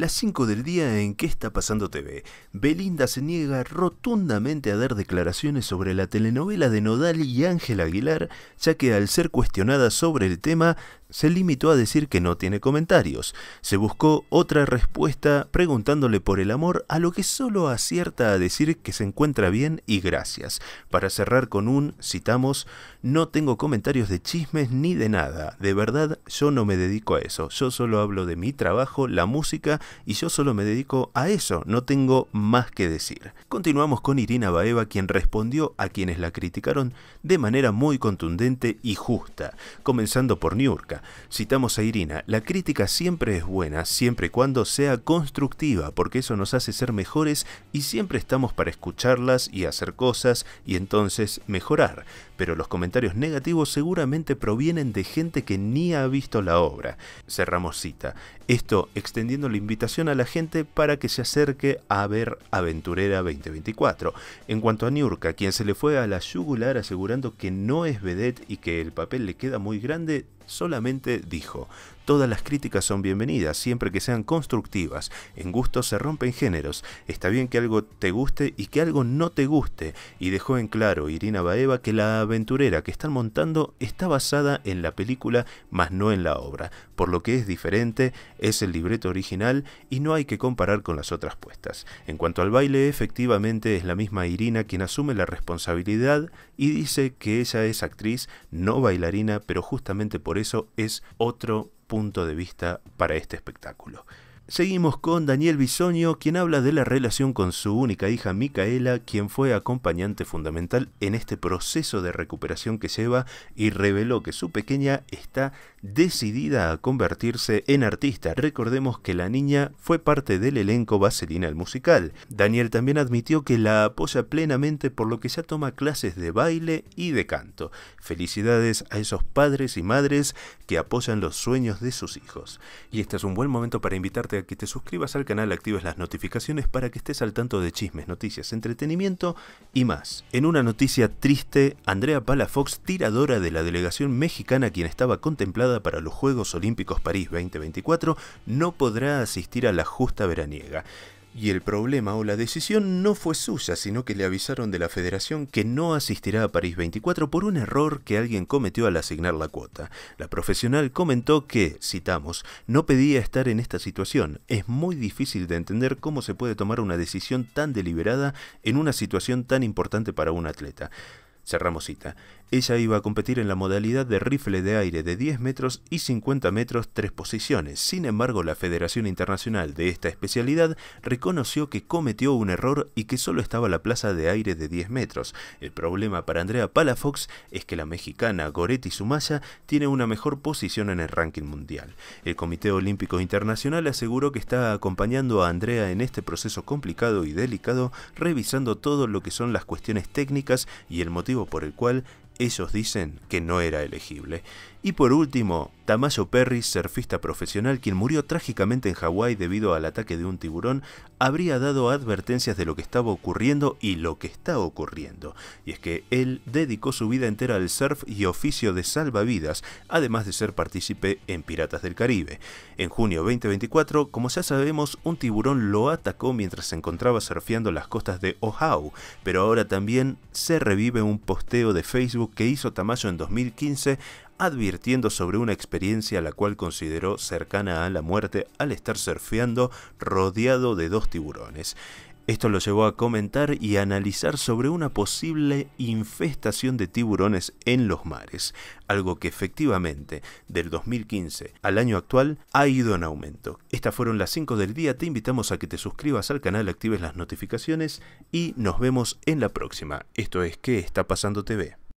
las 5 del día en ¿Qué está pasando TV? Belinda se niega rotundamente a dar declaraciones sobre la telenovela de Nodal y Ángel Aguilar, ya que al ser cuestionada sobre el tema, se limitó a decir que no tiene comentarios. Se buscó otra respuesta preguntándole por el amor, a lo que solo acierta a decir que se encuentra bien y gracias. Para cerrar con un, citamos, no tengo comentarios de chismes ni de nada. De verdad, yo no me dedico a eso. Yo solo hablo de mi trabajo, la música y yo solo me dedico a eso. No tengo más que decir. Continuamos con Irina Baeva, quien respondió a quienes la criticaron de manera muy contundente y justa, comenzando por Niurka Citamos a Irina, la crítica siempre es buena, siempre y cuando sea constructiva, porque eso nos hace ser mejores y siempre estamos para escucharlas y hacer cosas y entonces mejorar. Pero los comentarios negativos seguramente provienen de gente que ni ha visto la obra. Cerramos cita. Esto extendiendo la invitación a la gente para que se acerque a ver Aventurera 2024. En cuanto a Niurka, quien se le fue a la yugular asegurando que no es vedette y que el papel le queda muy grande, solamente dijo, Todas las críticas son bienvenidas, siempre que sean constructivas. En gusto se rompen géneros. Está bien que algo te guste y que algo no te guste. Y dejó en claro Irina Baeva que la aventurera que están montando está basada en la película, más no en la obra. Por lo que es diferente, es el libreto original y no hay que comparar con las otras puestas. En cuanto al baile, efectivamente es la misma Irina quien asume la responsabilidad y dice que ella es actriz, no bailarina, pero justamente por eso es otro punto de vista para este espectáculo. Seguimos con Daniel Bisoño, quien habla de la relación con su única hija Micaela, quien fue acompañante fundamental en este proceso de recuperación que lleva y reveló que su pequeña está decidida a convertirse en artista. Recordemos que la niña fue parte del elenco Vaselina el musical. Daniel también admitió que la apoya plenamente por lo que ya toma clases de baile y de canto. Felicidades a esos padres y madres que apoyan los sueños de sus hijos. Y este es un buen momento para invitarte a que te suscribas al canal, actives las notificaciones para que estés al tanto de chismes, noticias, entretenimiento y más. En una noticia triste, Andrea Palafox, tiradora de la delegación mexicana quien estaba contemplada para los Juegos Olímpicos París 2024, no podrá asistir a la justa veraniega. Y el problema o la decisión no fue suya, sino que le avisaron de la federación que no asistirá a París 24 por un error que alguien cometió al asignar la cuota. La profesional comentó que, citamos, no pedía estar en esta situación. Es muy difícil de entender cómo se puede tomar una decisión tan deliberada en una situación tan importante para un atleta. Cerramos Ella iba a competir en la modalidad de rifle de aire de 10 metros y 50 metros tres posiciones. Sin embargo, la Federación Internacional de esta especialidad reconoció que cometió un error y que solo estaba la plaza de aire de 10 metros. El problema para Andrea Palafox es que la mexicana Goretti Sumaya tiene una mejor posición en el ranking mundial. El Comité Olímpico Internacional aseguró que está acompañando a Andrea en este proceso complicado y delicado, revisando todo lo que son las cuestiones técnicas y el motivo por el cual ellos dicen que no era elegible. Y por último, Tamayo Perry, surfista profesional quien murió trágicamente en Hawái debido al ataque de un tiburón, habría dado advertencias de lo que estaba ocurriendo y lo que está ocurriendo. Y es que él dedicó su vida entera al surf y oficio de salvavidas, además de ser partícipe en Piratas del Caribe. En junio 2024, como ya sabemos, un tiburón lo atacó mientras se encontraba surfeando las costas de Oahu, pero ahora también se revive un posteo de Facebook que hizo Tamayo en 2015 advirtiendo sobre una experiencia la cual consideró cercana a la muerte al estar surfeando rodeado de dos tiburones. Esto lo llevó a comentar y analizar sobre una posible infestación de tiburones en los mares, algo que efectivamente del 2015 al año actual ha ido en aumento. Estas fueron las 5 del día, te invitamos a que te suscribas al canal, actives las notificaciones y nos vemos en la próxima. Esto es ¿Qué está pasando TV?